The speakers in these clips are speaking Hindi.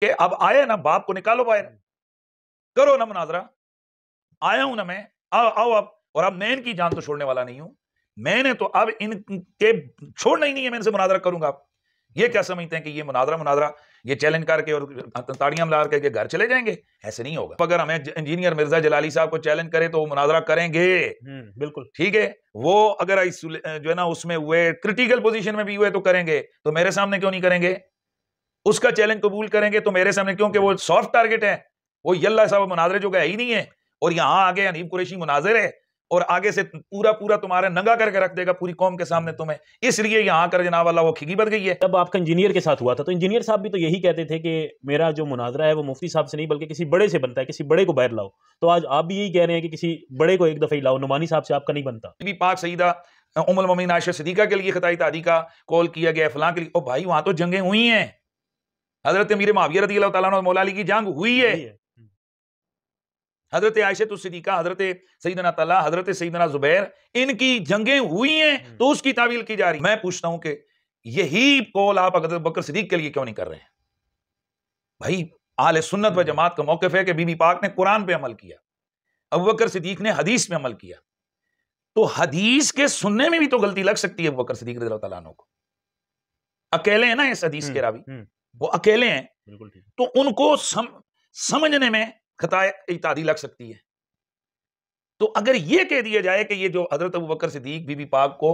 कि अब आए ना बाप को निकालो बाहर हम्म। करो ना मुनाजरा आया हूं ना मैं आओ आओ अब और अब मैं इनकी जान तो छोड़ने वाला नहीं हूं मैंने तो अब इनके छोड़ना ही नहीं है मैं इनसे मुनाजरा करूंगा आप ये क्या हम्म। समझते हैं कि ये मुनाजरा मुनाजरा ये चैलेंज करके और ताड़ियां मिला करके घर चले जाएंगे ऐसे नहीं होगा अगर हमें इंजीनियर मिर्जा जलाली साहब को चैलेंज करें तो वो मुनाजरा करेंगे हम्म, बिल्कुल ठीक है वो अगर जो है ना उसमें हुए क्रिटिकल पोजीशन में भी हुए तो करेंगे तो मेरे सामने क्यों नहीं करेंगे उसका चैलेंज कबूल करेंगे तो मेरे सामने क्योंकि वो सॉफ्ट टारगेट है वो यल्ला साहब मुनाजरे जो है ही नहीं है और यहाँ आगे अनीब कुरेशी मुनाजिर है और आगे से पूरा पूरा तुम्हारा नंगा करके रख देगा पूरी कौम के सामने तुम्हें इसलिए यहाँ कर जनाब वाला वो खिगी बद गई है जब आपका इंजीनियर के साथ हुआ था तो इंजीनियर साहब भी तो यही कहते थे कि मेरा जो मुनाजरा है वो मुफ्ती साहब से नहीं बल्कि किसी बड़े से बनता है किसी बड़े को बैर लाओ तो आज आप भी यही कह रहे हैं कि किसी बड़े को एक दफा ही लाओ नुमानी साहब से आपका नहीं बनता पाक सईदा उमल ममीन आयशा सदीका के लिए खताई तादी का कॉल किया गया फलां के लिए ओ भाई वहां तो जंगें हुई हैं हजरत मीर माविया रदी अल्लाह मौलाली की जंग हुई है हम्म। हजरत आयशत सिद्दीका हजरत सईदना तला हजरत सईदना जुबैर इनकी जंगें हुई हैं हम्म। तो उसकी तावील की जा रही मैं पूछता हूं कि यही कौल आप हजरत बकर सिद्दीक के लिए क्यों नहीं कर रहे हैं भाई आल सुन्नत व हम्म। जमात का मौकफ है कि बीबी पाक ने कुरान पे अमल किया अब बकर सिद्दीक ने हदीस में अमल किया तो हदीस के सुनने में भी तो गलती लग सकती है बकर सिद्दीक रजी को अकेले है ना इस हदीस के रावी वो अकेले हैं बिल्कुल ठीक तो उनको सम, समझने में खता इतादी लग सकती है तो अगर ये कह दिया जाए कि ये जो हजरत अबू बकर सिद्दीक बीबी पाक को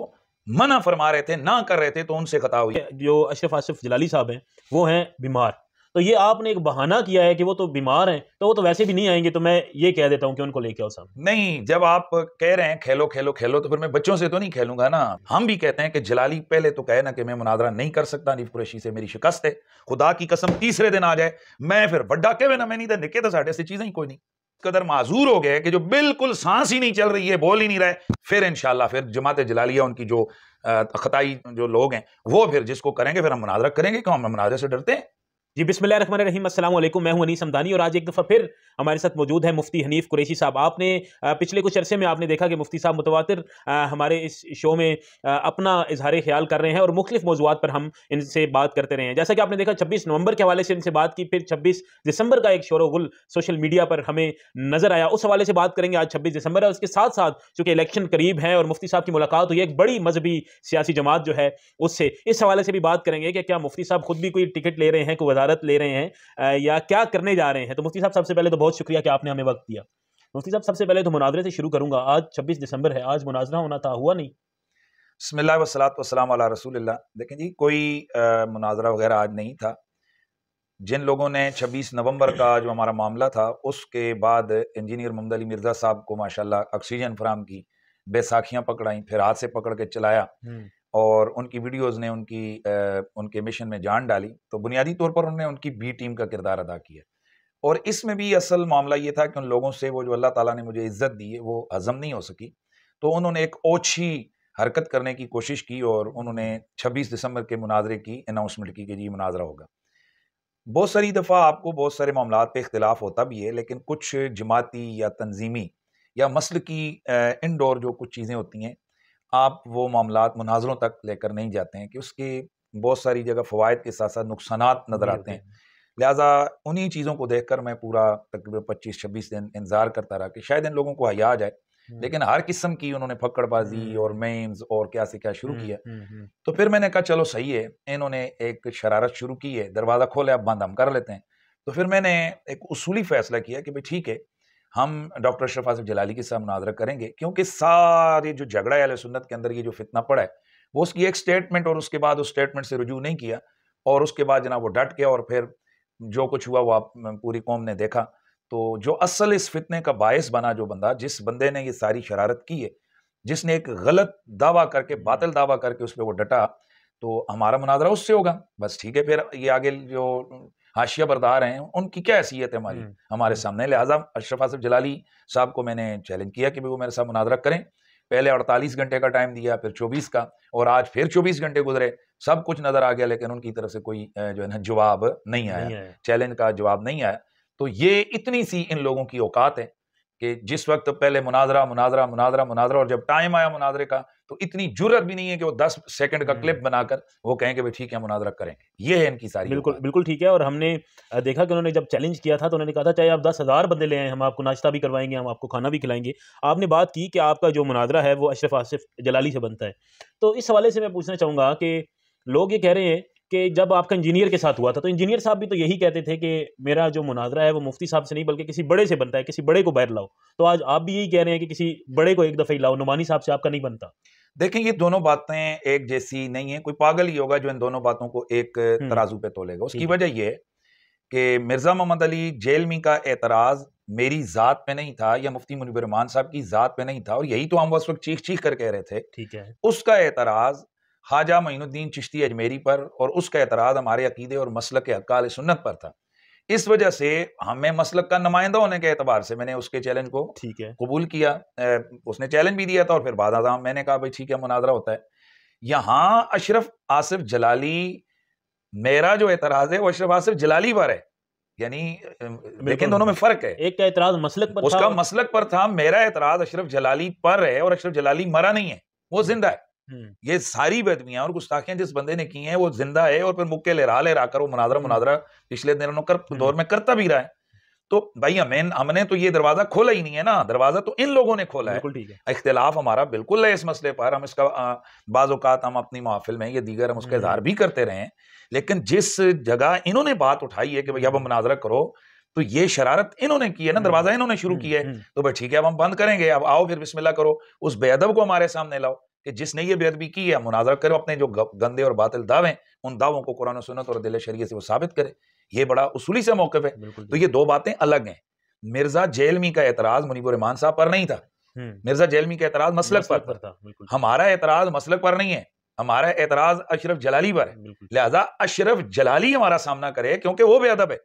मना फरमा रहे थे ना कर रहे थे तो उनसे खता हुई जो अशरफ आसिफ जलाली साहब हैं वो हैं बीमार तो ये आपने एक बहाना किया है कि वो तो बीमार हैं तो वो तो वैसे भी नहीं आएंगे तो मैं ये कह देता हूँ कि उनको लेके आओ सब नहीं जब आप कह रहे हैं खेलो खेलो खेलो तो फिर मैं बच्चों से तो नहीं खेलूंगा ना हम भी कहते हैं कि जलाली पहले तो कहे ना कि मैं मुनादरा नहीं कर सकता नीफ कुरेशी से मेरी शिकस्त है खुदा की कसम तीसरे दिन आ जाए मैं फिर वड्डा कहे ना मैं नहीं तो निके तो साढ़े से चीजें ही कोई नहीं कदर माजूर हो गए कि जो बिल्कुल सांस ही नहीं चल रही है बोल ही नहीं रहे फिर इनशाला फिर जमात जलालिया उनकी जो खताई जो लोग हैं वो फिर जिसको करेंगे फिर हम मुनाजरा करेंगे क्यों हम मुनाजरे से डरते हैं जी बिस्मिल रहीम अल्लाम मैं हूं अनीस समदानी और आज एक दफ़ा फिर हमारे साथ मौजूद है मुफ्ती हनीफ कुरैशी साहब आपने पिछले कुछ अरसे में आपने देखा कि मुफ्ती साहब मुतवा हमारे इस शो में अपना इजहार ख्याल कर रहे हैं और मुख्तु मौजूद पर हम इनसे बात करते रहे हैं जैसा कि आपने देखा छब्बीस नवंबर के हवाले से इनसे बात की फिर छब्बीस दिसंबर का एक शोरगुल सोशल मीडिया पर हमें नजर आया उस हवाले से बात करेंगे आज छब्बीस दिसंबर है उसके साथ साथ चूँकि इलेक्शन करीब है और मुफ्ती साहब की मुलाकात हुई एक बड़ी मजहबी सियासी जमात जो है उससे इस हवाले से भी बात करेंगे कि क्या मुफ्ती साहब खुद भी कोई टिकट ले रहे हैं कोई सदारत ले रहे हैं या क्या करने जा रहे हैं तो मुफ्ती साहब सबसे पहले तो बहुत शुक्रिया कि आपने हमें वक्त दिया मुफ्ती साहब सबसे पहले तो मुनाजरे से शुरू करूंगा आज छब्बीस दिसंबर है आज मुनाजरा होना था हुआ नहीं बसमिल्ला वसलात वसलाम आला रसूल देखें जी कोई मुनाजरा वगैरह आज नहीं था जिन लोगों ने 26 नवंबर का जो हमारा मामला था उसके बाद इंजीनियर मोहम्मद अली मिर्ज़ा साहब को माशाल्लाह ऑक्सीजन फराम की बेसाखियां पकड़ाई फिर हाथ से पकड़ के चलाया हम्म। और उनकी वीडियोज़ ने उनकी उनके मिशन में जान डाली तो बुनियादी तौर पर उन्होंने उनकी बी टीम का किरदार अदा किया और इसमें भी असल मामला ये था कि उन लोगों से वो जो अल्लाह ताला ने मुझे इज्जत दी है वो हजम नहीं हो सकी तो उन्होंने एक ओछी हरकत करने की कोशिश की और उन्होंने 26 दिसंबर के मुनाजरे की अनाउंसमेंट की कि जी मुनाजरा होगा बहुत सारी दफ़ा आपको बहुत सारे मामला पे इख्तलाफ होता भी है लेकिन कुछ जमाती या तंजीमी या मसल की इनडोर जो कुछ चीज़ें होती हैं आप वो मामला मुनाजरों तक लेकर नहीं जाते हैं कि उसकी बहुत सारी जगह फ़वाद के साथ साथ नुकसान नज़र आते हैं लिहाजा उन्हीं चीज़ों को देखकर मैं पूरा तकरीबन पच्चीस छब्बीस दिन इंतज़ार करता रहा कि शायद इन लोगों को हया आ जाए लेकिन हर किस्म की उन्होंने फक्कड़बाजी और मेम्स और क्या से क्या शुरू किया तो फिर मैंने कहा चलो सही है इन्होंने एक शरारत शुरू की है दरवाज़ा खोले अब बंद हम कर लेते हैं तो फिर मैंने एक उसूली फैसला किया कि भाई ठीक है हम डॉक्टर अशरफ आसिफ जलाली के साथ मुनाजरा करेंगे क्योंकि सारे जो झगड़ा अल सुन्नत के अंदर ये जो फितना पड़ा है वो उसकी एक स्टेटमेंट और उसके बाद उस स्टेटमेंट से रजू नहीं किया और उसके बाद जना वो डट गया और फिर जो कुछ हुआ वो आप पूरी कौम ने देखा तो जो असल इस फितने का बायस बना जो बंदा जिस बंदे ने ये सारी शरारत की है जिसने एक गलत दावा करके बातल दावा करके उस पर वो डटा तो हमारा मुनाजरा उससे होगा बस ठीक है फिर ये आगे जो हाशिया बरदार हैं उनकी क्या हैसियत है हमारी हम्म। हमारे हम्म। सामने लिहाजा अशरफ आसफ जलाली साहब को मैंने चैलेंज किया कि वो मेरे साथ मुनादरक करें पहले 48 घंटे का टाइम दिया फिर 24 का और आज फिर 24 घंटे गुजरे सब कुछ नजर आ गया लेकिन उनकी तरफ से कोई जो है ना जवाब नहीं आया चैलेंज का जवाब नहीं आया तो ये इतनी सी इन लोगों की औकात है कि जिस वक्त पहले मुनाजरा मुनाजरा मुनाजरा मुनाजरा और जब टाइम आया मुनाजरे का तो इतनी जरूरत भी नहीं है कि वो दस सेकंड का क्लिप हम्म। बनाकर वो कहें कि भाई ठीक है मुनाजरा करें ये है इनकी सारी बिल्कुल बिल्कुल ठीक है और हमने देखा कि उन्होंने जब चैलेंज किया था तो उन्होंने कहा था चाहे आप दस हज़ार बंदे ले आए हम आपको नाश्ता भी करवाएंगे हम आपको खाना भी खिलाएंगे आपने बात की कि आपका जो मुनाजरा है वो अशरफ आसिफ जलाली से बनता है तो इस हवाले से मैं पूछना चाहूँगा कि लोग ये कह रहे हैं कि जब आपका इंजीनियर के साथ हुआ था तो इंजीनियर साहब भी तो यही कहते थे कि मेरा जो मुनाजरा है वो मुफ्ती साहब से नहीं बल्कि किसी बड़े से बनता है किसी बड़े को बैर लाओ तो आज आप भी यही कह रहे हैं कि किसी बड़े को एक दफे लाओ नुमानी साहब से आपका नहीं बनता देखें ये दोनों बातें एक जैसी नहीं है कोई पागल ही होगा जो इन दोनों बातों को एक हम्म। तराजू पे तोलेगा उसकी वजह यह कि मिर्ज़ा मोहम्मद अली जेलमी का एतराज़ मेरी ज़ात पे नहीं था या मुफ्ती मुनबर रहमान साहब की ज़ात पे नहीं था और यही तो हम उस वक्त चीख चीख कर कह रहे थे ठीक है उसका एतराज़ हाजा मीनुद्दीन चिश्ती अजमेरी पर और उसका एतराज़ हमारे अकीदे और मसल के हक्काल सुन्नत पर था इस वजह से हमें मसलक का नुमाइंदा होने के अतबार से मैंने उसके चैलेंज को ठीक है कबूल किया उसने चैलेंज भी दिया था और फिर बाद आजाम मैंने कहा भाई ठीक है मुनाजरा होता है यहाँ अशरफ आसिफ जलाली मेरा जो एतराज़ है वो अशरफ आसिफ जलाली पर है यानी लेकिन दोनों में फर्क है एक का एतराज मसलक पर उसका मसलक पर था मेरा एतराज अशरफ जलाली पर है और अशरफ जलाली मरा नहीं है वो हम्म। जिंदा है हम्म। ये सारी बेदमियां और गुस्ताखियां जिस बंदे ने की हैं वो जिंदा है और फिर मुक्के लहरा लहरा कर वो मुनादरा हम्म। मुनादरा पिछले दिनों कर हम्म। दौर में करता भी रहा है तो भाई हमें हमने तो ये दरवाजा खोला ही नहीं है ना दरवाजा तो इन लोगों ने खोला है इख्तलाफ हमारा बिल्कुल है इस मसले पर हम इसका बाज़ात हम अपनी माहफिल में ये दीगर हम उसका इजहार भी करते रहे लेकिन जिस जगह इन्होंने बात उठाई है कि भाई अब मुनाजरा करो तो ये शरारत इन्होंने की है ना दरवाजा इन्होंने शुरू किया है तो भाई ठीक है अब हम बंद करेंगे अब आओ फिर बिस्मिल्लाह करो उस बेअदब को हमारे सामने लाओ कि जिसने ये बेदबी की है मुनाजर करो अपने जो गंदे और बातिल दावे उन दावों को कुरान सुनत और दिल शरीय से वो साबित करे ये बड़ा उसूली से मौकफ है तो ये दो बातें अलग हैं मिर्जा जेलमी का एतराज रमान साहब पर नहीं था मिर्जा जेलमी का एतराज मसलक पर, था हमारा एतराज मसलक पर नहीं है हमारा एतराज अशरफ जलाली पर है लिहाजा अशरफ जलाली हमारा सामना करे क्योंकि वो बेअदब है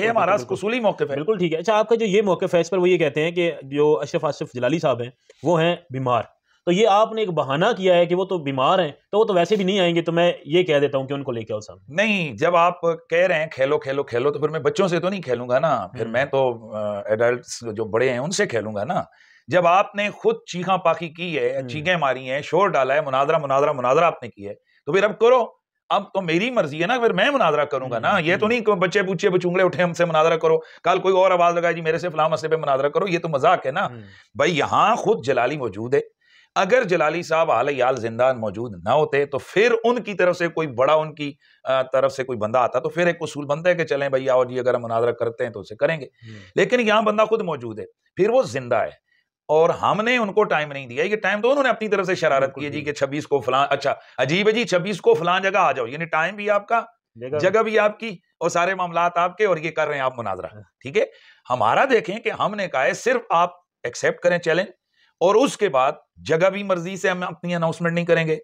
ये हमारा कसूली मौके है बिल्कुल ठीक है अच्छा आपका जो ये मौके है इस पर वो ये कहते हैं कि जो अशरफ आशरफ जलाली साहब हैं वो हैं बीमार तो ये आपने एक बहाना किया है कि वो तो बीमार हैं तो वो तो वैसे भी नहीं आएंगे तो मैं ये कह देता हूँ कि उनको लेके आओ साहब नहीं जब आप कह रहे हैं खेलो खेलो खेलो तो फिर मैं बच्चों से तो नहीं खेलूंगा ना फिर हम्म। मैं तो एडल्ट जो बड़े हैं उनसे खेलूंगा ना जब आपने खुद चीखा पाखी की है हम्म। चीखें मारी हैं शोर डाला है मुनादरा मुनादरा मुनादरा आपने की है तो फिर अब करो अब तो मेरी मर्जी है ना फिर मैं मुनादरा करूंगा ना हम्म। ये तो नहीं बच्चे पूछे बचूंगड़े उठे हमसे मुनादरा करो कल कोई और आवाज लगाए जी मेरे से फलाम मसले पे मुनादरा करो ये तो मजाक है ना भाई यहाँ खुद जलाली मौजूद है अगर जलाली साहब आल याल मौजूद ना होते तो फिर उनकी तरफ से कोई बड़ा उनकी तरफ से कोई बंदा आता तो फिर एक उसूल बनता है कि चलें भाई आओ जी अगर हम मुनाजरा करते हैं तो उसे करेंगे हम्म। लेकिन यहाँ बंदा खुद मौजूद है फिर वो जिंदा है और हमने उनको टाइम नहीं दिया ये टाइम तो उन्होंने अपनी तरफ से शरारत की है जी कि छब्बीस को फलां अच्छा अजीब है जी छब्बीस को फलां जगह आ जाओ यानी टाइम भी आपका जगह भी आपकी और सारे मामला आपके और ये कर रहे हैं आप मुनाजरा हाँ। ठीक है हमारा देखें कि हमने कहा है सिर्फ आप एक्सेप्ट करें चैलेंज और उसके बाद जगह भी मर्जी से हम अपनी अनाउंसमेंट नहीं करेंगे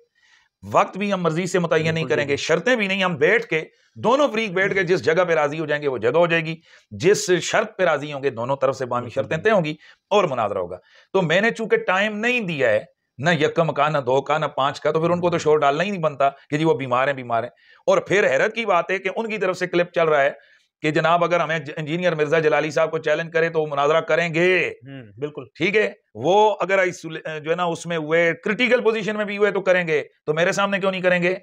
वक्त भी हम मर्जी से मुतयन नहीं करेंगे शर्तें भी नहीं हम बैठ के दोनों फ्रीक बैठ के जिस जगह पे राजी हो जाएंगे वो जगह हो जाएगी जिस शर्त पे राजी होंगे दोनों तरफ से बामी शर्तें तय होंगी और मुनाजरा होगा तो मैंने चूंकि टाइम नहीं दिया है ना यकम का ना दो का ना पांच का तो फिर उनको तो शोर डालना ही नहीं बनता कि जी वो बीमार हैं बीमार हैं और फिर हैरत की बात है कि उनकी तरफ से क्लिप चल रहा है कि जनाब अगर हमें इंजीनियर मिर्जा जलाली साहब को चैलेंज करें तो वो मुनाजरा करेंगे हम्म, बिल्कुल ठीक है वो अगर जो है ना उसमें हुए क्रिटिकल पोजीशन में भी हुए तो करेंगे तो मेरे सामने क्यों नहीं करेंगे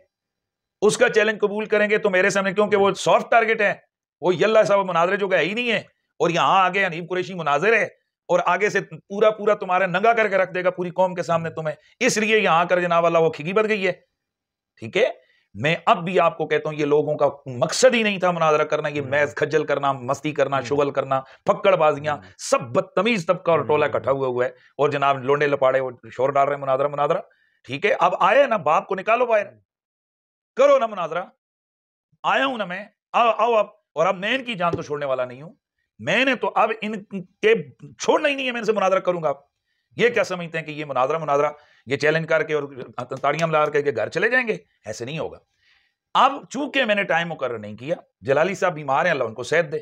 उसका चैलेंज कबूल करेंगे तो मेरे सामने क्योंकि वो सॉफ्ट टारगेट है वो यल्ला साहब मुनाजरे जो है ही नहीं है और यहाँ आगे अनीब कुरेशी मुनाजिर है और आगे से पूरा पूरा तुम्हारा नंगा करके रख देगा पूरी कौम के सामने तुम्हें इसलिए यहाँ कर जनाब अल्लाह वो खिगी बद गई है ठीक है मैं अब भी आपको कहता हूं ये लोगों का मकसद ही नहीं था मुनाजरा करना ये हम्म। मैज खज्जल करना मस्ती करना हम्म। शुगल करना फक्कड़बाजियां हम्म। सब बदतमीज तबका और टोला इकट्ठा हुआ हुआ है और जनाब लोंडे लपाड़े शोर डाल रहे हैं मुनाजरा मुनाजरा ठीक है अब आए ना बाप को निकालो बाहर करो ना मुनाजरा आया हूं ना मैं आओ आओ अब और अब मैं इनकी जान तो छोड़ने वाला नहीं हूं मैंने तो अब इनके छोड़ना ही नहीं है मैं इनसे मुनाजरा करूंगा आप ये क्या समझते हैं कि ये मुनाजरा मुनाजरा ये चैलेंज करके और ताड़ियां मिला करके घर चले जाएंगे ऐसे नहीं होगा अब चूंकि मैंने टाइम मुकर नहीं किया जलाली साहब बीमार हैं अल्लाह उनको सेहत दे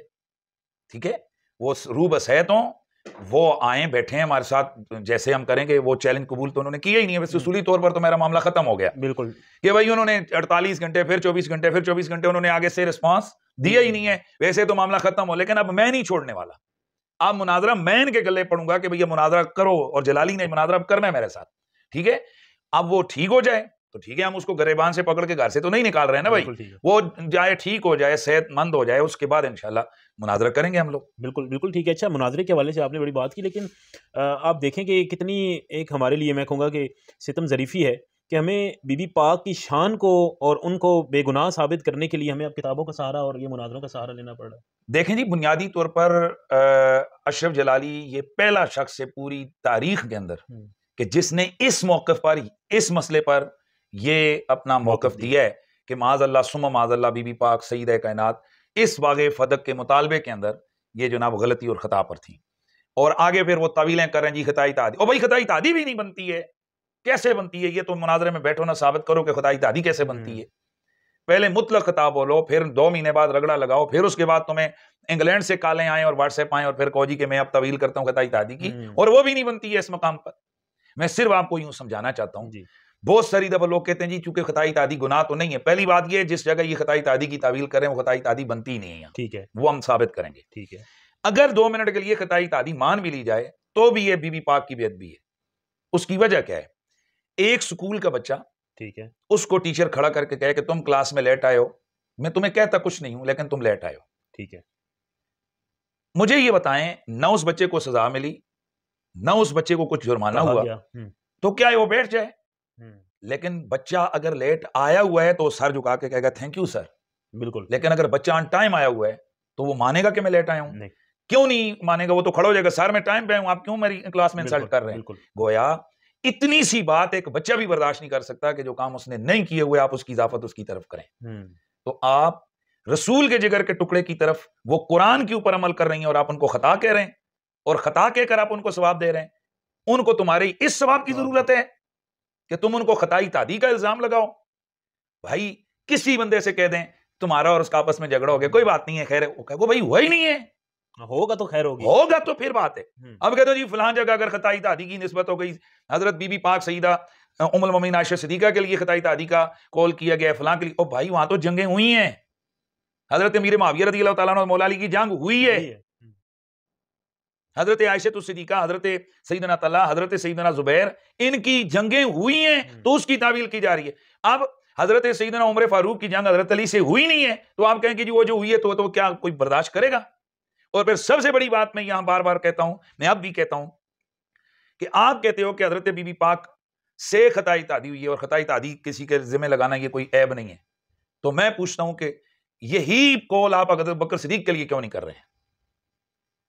ठीक है वो रूब सेहत हों वो आए बैठे हैं हमारे साथ जैसे हम करेंगे वो चैलेंज कबूल तो उन्होंने किया ही नहीं है वैसे हम्म। उसूली तौर पर तो मेरा मामला खत्म हो गया बिल्कुल कि भाई उन्होंने 48 घंटे फिर 24 घंटे फिर 24 घंटे उन्होंने आगे से रिस्पांस दिया ही हम्म। नहीं है वैसे तो मामला खत्म हो लेकिन अब मैं नहीं छोड़ने वाला अब मुनाजरा मैं इनके गले पड़ूंगा कि भैया मुनाजरा करो और जलाली ने मुनाजरा करना है मेरे साथ ठीक है अब वो ठीक हो जाए तो ठीक है हम उसको गरेबान से पकड़ के घर से तो नहीं निकाल रहे हैं ना भाई वो जाए ठीक हो जाए सेहतमंद हो जाए उसके बाद इनशाला मुनाजरा करेंगे हम लोग बिल्कुल बिल्कुल ठीक है अच्छा मुनाजरे के हवाले से आपने बड़ी बात की लेकिन आप देखें कि कितनी एक हमारे लिए मैं कहूँगा कि सितम जरीफी है कि हमें बीबी पाक की शान को और उनको बेगुनाह साबित करने के लिए हमें अब किताबों का सहारा और ये मुनाजरों का सहारा लेना पड़ रहा है देखें जी बुनियादी तौर पर अशरफ जलाली ये पहला शख्स है पूरी तारीख के अंदर हम्म। कि जिसने इस मौकफ पर इस मसले पर यह अपना मौकफ दिया है कि अल्लाह सुम अल्लाह बीबी पाक सईद कायनात इस वाग फदक के मुतालबे के अंदर ये जनाब गलती और खता पर थी और आगे फिर वो तवीलें कर रहे हैं जी खताई तादी और भाई खताई तादी भी नहीं बनती है कैसे बनती है ये तो मुनाजरे में बैठो ना साबित करो कि खताई तादी कैसे बनती हम्म। है पहले मुतलक खता बोलो फिर दो महीने बाद रगड़ा लगाओ फिर उसके बाद तुम्हें तो इंग्लैंड से काले आए और व्हाट्सएप आए और फिर कहो जी कि मैं अब तवील करता हूँ खताई तादी की हम्म। और वो भी नहीं बनती है इस मकाम पर मैं सिर्फ आपको यूं समझाना चाहता हूँ बहुत सारी दफा लोग कहते हैं जी चूंकि खताई तादी गुनाह तो नहीं है पहली बात यह जिस जगह ये खताई तादी की तावील करें वो खताई तादी बनती नहीं है ठीक है वो हम साबित करेंगे ठीक है अगर दो मिनट के लिए खताई तादी मान भी ली जाए तो भी ये बीबी पाक की बेद भी है उसकी वजह क्या है एक स्कूल का बच्चा ठीक है उसको टीचर खड़ा करके कहे कि तुम क्लास में लेट आयो मैं तुम्हें कहता कुछ नहीं हूं लेकिन तुम लेट आयो ठीक है मुझे ये बताएं ना उस बच्चे को सजा मिली ना उस बच्चे को कुछ जुर्माना हुआ हम्म। तो क्या वो बैठ जाए लेकिन बच्चा अगर लेट आया हुआ है तो सर झुका के कहेगा थैंक यू सर बिल्कुल लेकिन अगर बच्चा ऑन टाइम आया हुआ है तो वो मानेगा कि मैं लेट आया हूं क्यों नहीं मानेगा वो तो खड़ा हो जाएगा सर मैं टाइम पे हूं आप क्यों मेरी क्लास में इंसल्ट कर रहे हैं गोया इतनी सी बात एक बच्चा भी बर्दाश्त नहीं कर सकता कि जो काम उसने नहीं किए हुए आप उसकी इजाफत उसकी तरफ करें हम्म। तो आप रसूल के जिगर के टुकड़े की तरफ वो कुरान के ऊपर अमल कर रही हैं और आप उनको खता कह रहे हैं और खता कहकर आप उनको स्वाब दे रहे हैं उनको तुम्हारी इस स्वाब की हाँ। जरूरत है कि तुम उनको खताई तादी का इल्जाम लगाओ भाई किसी बंदे से कह दें तुम्हारा और उसका आपस में झगड़ा हो गया कोई बात नहीं है खैर वो कहो भाई हुआ ही नहीं है होगा तो खैर होगी होगा तो फिर बात है हम्म। अब कहते हो जी फलान जगह अगर खताई तादी की नस्बत हो गई हजरत बीबी पाक सईदा उमल ममीन आशा सदीका के लिए खताई तादी का कॉल किया गया फलां के लिए ओ भाई वहां तो जंगे हुई हैं हजरत मीर माविया रदी अल्लाह तौला मौलाली की जंग हुई है हजरत आयशत तो सदीका हजरत सईदना तला हजरत सईदना जुबैर इनकी जंगें हुई हैं हम्म। तो उसकी तावील की जा रही है अब हजरत सईदना उम्र फारूक की जंग हजरत अली से हुई नहीं है तो आप कहें कि जी वो जो हुई है तो, तो क्या कोई बर्दाश्त करेगा और फिर सबसे बड़ी बात मैं यहां बार बार कहता हूं मैं अब भी कहता हूं कि आप कहते हो कि हजरत बीबी पाक से खताई तादी हुई है और खताई तादी किसी के जिम्मे लगाना ये कोई ऐब नहीं है तो मैं पूछता हूं कि यही कॉल आप अगर बकर सदीक के लिए क्यों नहीं कर रहे हैं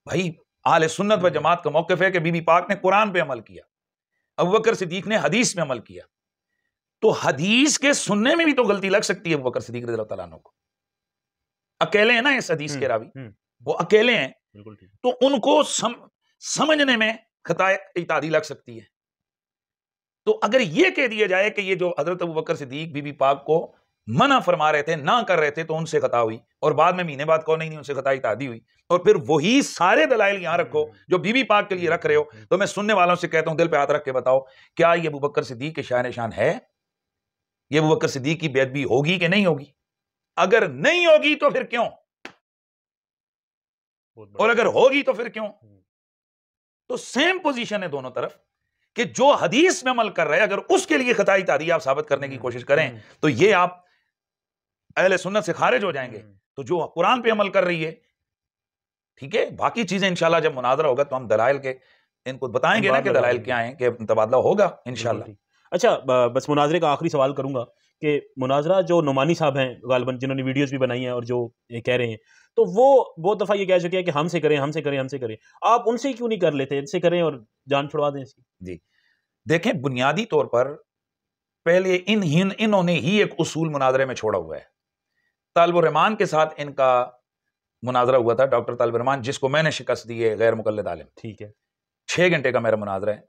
भाई आल सुन्नत व हम्म। जमात का मौक़ है कि बीबी पाक ने कुरान पे अमल किया अबू बकर सिद्दीक ने हदीस में अमल किया तो हदीस के सुनने में भी तो गलती लग सकती है अबू बकर सिद्दीक रजी को अकेले हैं ना इस हदीस हम्म, के रावी हम्म। वो अकेले हैं तो उनको सम, समझने में खता इतादी लग सकती है तो अगर ये कह दिया जाए कि ये जो हजरत अबू बकर सिद्दीक बीबी पाक को मना फरमा रहे थे ना कर रहे थे तो उनसे खता हुई और बाद में महीने बाद कौन नहीं उनसे खताई तादी हुई और फिर वही सारे दलाइल यहां रखो जो बीबी पाक के लिए रख रहे हो तो मैं सुनने वालों से कहता हूं दिल पे हाथ रख के बताओ क्या ये बुबकर सिद्दीक के शाह निशान है ये बुबकर सिद्दीक की बेदबी होगी कि नहीं होगी अगर नहीं होगी तो फिर क्यों और अगर होगी तो फिर क्यों हम्म। तो सेम पोजीशन है दोनों तरफ कि जो हदीस में अमल कर रहे हैं अगर उसके लिए खताई तादी आप साबित करने की हम्म। कोशिश करें हम्म। तो ये आप अहले सुन्नत से खारिज हो जाएंगे हम्म। तो जो कुरान पे अमल कर रही है ठीक है बाकी चीजें इंशाल्लाह जब मुनाजरा होगा तो हम दलाइल के इनको बताएंगे ना कि दलाइल क्या है कि तबादला होगा इनशाला अच्छा बस मुनाजरे का आखिरी सवाल करूंगा कि मुनाजरा जो नुमानी साहब हैं गालबन जिन्होंने वीडियोस भी बनाई हैं और जो ये कह रहे हैं तो वो बहुत दफ़ा ये कह चुके हैं कि हमसे करें हमसे करें हमसे करें आप उनसे क्यों नहीं कर लेते इनसे करें और जान छुड़वा दें इसकी जी देखें बुनियादी तौर पर पहले इन इन्होंने ही एक उसूल मुनाजरे में छोड़ा हुआ है तालबरहमान के साथ इनका मुनाजरा हुआ था डॉक्टर तालबरहमान जिसको मैंने शिकस्त दी है गैर मुकल आलम ठीक है छः घंटे का मेरा मुनाजरा है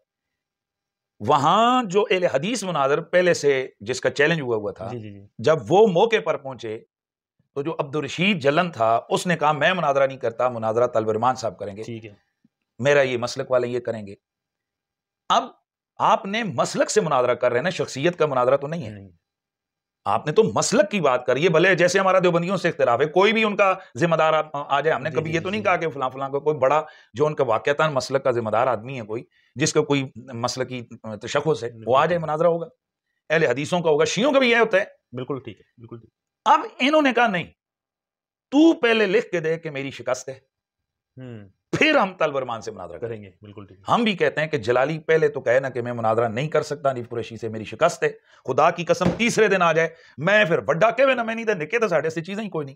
वहाँ जो एल हदीस मुनाजर पहले से जिसका चैलेंज हुआ हुआ था जी जी। जब वो मौके पर पहुंचे तो जो अब्दुलरशीद जलन था उसने कहा मैं मुनाजरा नहीं करता मुनाजरा तलबरमान साहब करेंगे ठीक है मेरा ये मसलक वाले ये करेंगे अब आपने मसलक से मुनाजरा कर रहे हैं ना शख्सियत का मुनाजरा तो नहीं है आपने तो मसलक की बात करी है भले जैसे हमारा देवबंदियों से इख्तराफ है कोई भी उनका जिम्मेदार आ जाए हमने कभी ये तो नहीं कहा कि फलां फलां का कोई बड़ा जो उनका वाक़ता मसलक का जिम्मेदार आदमी है कोई जिसका कोई मसल की तशखस है वो आ जाए मनाजरा होगा अहले हदीसों का होगा शियों का भी यह होता है बिल्कुल ठीक है बिल्कुल ठीक अब इन्होंने कहा नहीं तू पहले लिख के दे कि मेरी शिकस्त है फिर हम तलबरमान से मुनादरा करेंगे बिल्कुल ठीक हम भी कहते हैं कि जलाली पहले तो कहे ना कि मैं मुनादरा नहीं कर सकता नीफ कुरैशी से मेरी शिकस्त है खुदा की कसम तीसरे दिन आ जाए मैं फिर बड्डा के ना मैं नहीं निके तो साढ़े ऐसी चीजें ही कोई नहीं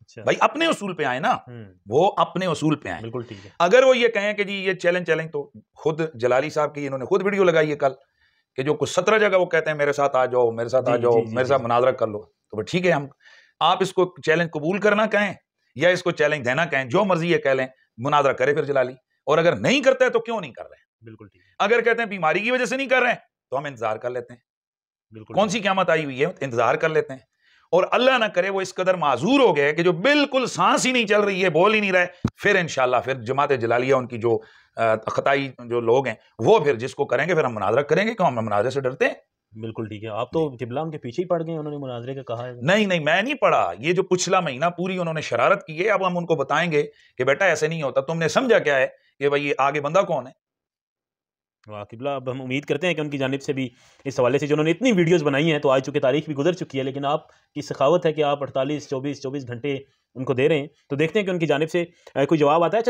अच्छा। भाई अपने उसूल पे आए ना हम्म। वो अपने उसूल पे आए बिल्कुल ठीक है अगर वो ये कहें कि जी ये चैलेंज चैलेंज तो खुद जलाली साहब की इन्होंने खुद वीडियो लगाई है कल कि जो कुछ सत्रह जगह वो कहते हैं मेरे साथ आ जाओ मेरे साथ आ जाओ मेरे साथ मुनादरा कर लो तो ठीक है हम आप इसको चैलेंज कबूल करना कहें या इसको चैलेंज देना कहें जो मर्जी ये कह लें मुनाजरा करे फिर जला ली और अगर नहीं करता है तो क्यों नहीं कर रहे हैं बिल्कुल ठीक अगर कहते हैं बीमारी की वजह से नहीं कर रहे हैं तो हम इंतजार कर लेते हैं बिल्कुल कौन सी क्यामत आई हुई है इंतजार कर लेते हैं और अल्लाह ना करे वो इस कदर माजूर हो गए कि जो बिल्कुल सांस ही नहीं चल रही है बोल ही नहीं रहे फिर इनशाला फिर जमात जलालिया उनकी जो खताई जो लोग हैं वो फिर जिसको करेंगे फिर हम मुनाजरा करेंगे क्यों हम मुनाजरे से डरते हैं बिल्कुल ठीक है आप तो किबला के पीछे ही पड़ गए उन्होंने मुनाजरे का कहा है नहीं नहीं मैं नहीं पढ़ा ये जो पिछला महीना पूरी उन्होंने शरारत की है अब हम उनको बताएंगे कि बेटा ऐसे नहीं होता तुमने समझा क्या है कि भाई ये आगे बंदा कौन है वाह किबला अब हम उम्मीद करते हैं कि उनकी जानब से भी इस हवाले से जो उन्होंने इतनी वीडियोज बनाई हैं तो आज चुकी तारीख भी गुजर चुकी है लेकिन आपकी सखावत है कि आप अड़तालीस चौबीस चौबीस घंटे उनको दे रहे हैं तो देखते हैं कि उनकी जानब से कोई जवाब आता है